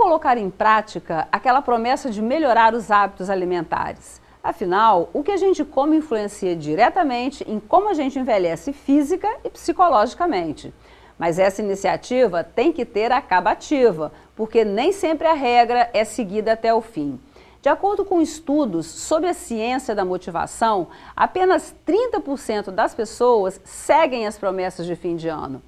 colocar em prática aquela promessa de melhorar os hábitos alimentares? Afinal, o que a gente come influencia diretamente em como a gente envelhece física e psicologicamente. Mas essa iniciativa tem que ter acabativa, porque nem sempre a regra é seguida até o fim. De acordo com estudos sobre a ciência da motivação, apenas 30% das pessoas seguem as promessas de fim de ano.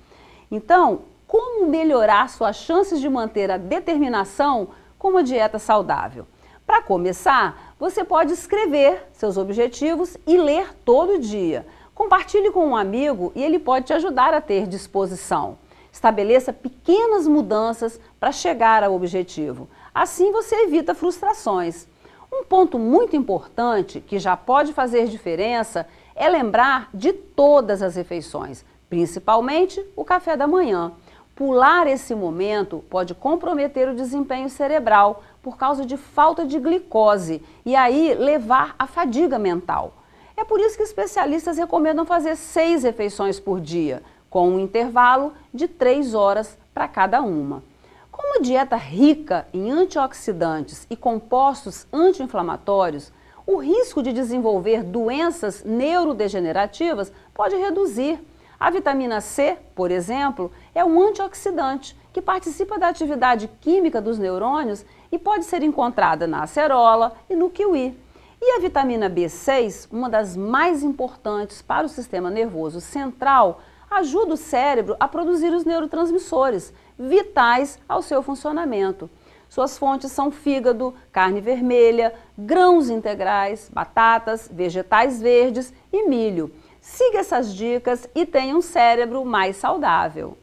Então, como melhorar suas chances de manter a determinação com uma dieta saudável. Para começar, você pode escrever seus objetivos e ler todo dia. Compartilhe com um amigo e ele pode te ajudar a ter disposição. Estabeleça pequenas mudanças para chegar ao objetivo. Assim você evita frustrações. Um ponto muito importante que já pode fazer diferença é lembrar de todas as refeições, principalmente o café da manhã. Pular esse momento pode comprometer o desempenho cerebral por causa de falta de glicose e aí levar à fadiga mental. É por isso que especialistas recomendam fazer seis refeições por dia, com um intervalo de três horas para cada uma. Como dieta rica em antioxidantes e compostos anti-inflamatórios, o risco de desenvolver doenças neurodegenerativas pode reduzir. A vitamina C, por exemplo, é um antioxidante que participa da atividade química dos neurônios e pode ser encontrada na acerola e no kiwi. E a vitamina B6, uma das mais importantes para o sistema nervoso central, ajuda o cérebro a produzir os neurotransmissores vitais ao seu funcionamento. Suas fontes são fígado, carne vermelha, grãos integrais, batatas, vegetais verdes e milho. Siga essas dicas e tenha um cérebro mais saudável.